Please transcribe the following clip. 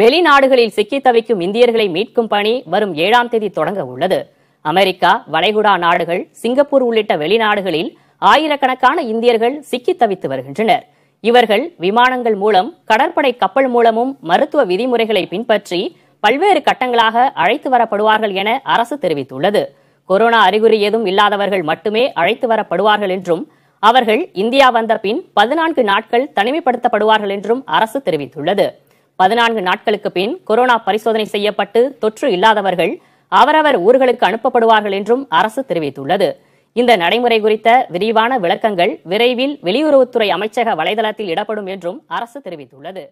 வெளிநாடுகளில் சிக்கி தவிக்கும் இந்தியர்களை மீட்கும் பணி வரும் ஏழாம் தேதி தொடங்க உள்ளது அமெரிக்கா வளைகுடா நாடுகள் சிங்கப்பூர் உள்ளிட்ட வெளிநாடுகளில் ஆயிரக்கணக்கான இந்தியர்கள் சிக்கி தவித்து வருகின்றனர் இவர்கள் விமானங்கள் மூலம் கடற்படை கப்பல் மூலமும் மருத்துவ விதிமுறைகளை பின்பற்றி பல்வேறு கட்டங்களாக அழைத்து வரப்படுவார்கள் என அரசு தெரிவித்துள்ளது கொரோனா அறிகுறி ஏதும் இல்லாதவர்கள் மட்டுமே அழைத்து வரப்படுவார்கள் என்றும் அவர்கள் இந்தியா வந்த பின் பதினான்கு நாட்கள் தனிமைப்படுத்தப்படுவார்கள் என்றும் அரசு தெரிவித்துள்ளது பதினான்கு நாட்களுக்கு பின் கொரோனா பரிசோதனை செய்யப்பட்டு தொற்று இல்லாதவர்கள் அவரவர் ஊர்களுக்கு அனுப்பப்படுவார்கள் என்றும் அரசு தெரிவித்துள்ளது இந்த நடைமுறை குறித்த விரிவான விளக்கங்கள் விரைவில் வெளியுறவுத்துறை அமைச்சக வலைதளத்தில் இடப்படும் என்றும் அரசு தெரிவித்துள்ளது